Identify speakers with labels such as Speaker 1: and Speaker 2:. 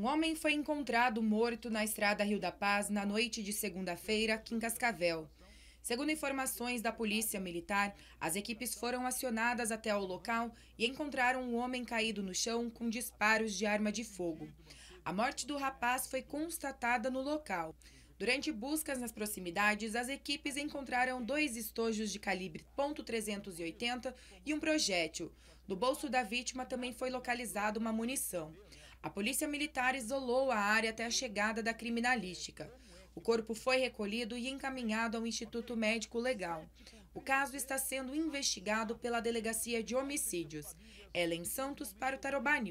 Speaker 1: Um homem foi encontrado morto na estrada Rio da Paz na noite de segunda-feira aqui em Cascavel. Segundo informações da Polícia Militar, as equipes foram acionadas até o local e encontraram um homem caído no chão com disparos de arma de fogo. A morte do rapaz foi constatada no local. Durante buscas nas proximidades, as equipes encontraram dois estojos de calibre .380 e um projétil. No bolso da vítima também foi localizada uma munição. A polícia militar isolou a área até a chegada da criminalística. O corpo foi recolhido e encaminhado ao Instituto Médico Legal. O caso está sendo investigado pela Delegacia de Homicídios. Ellen Santos para o Tarobani.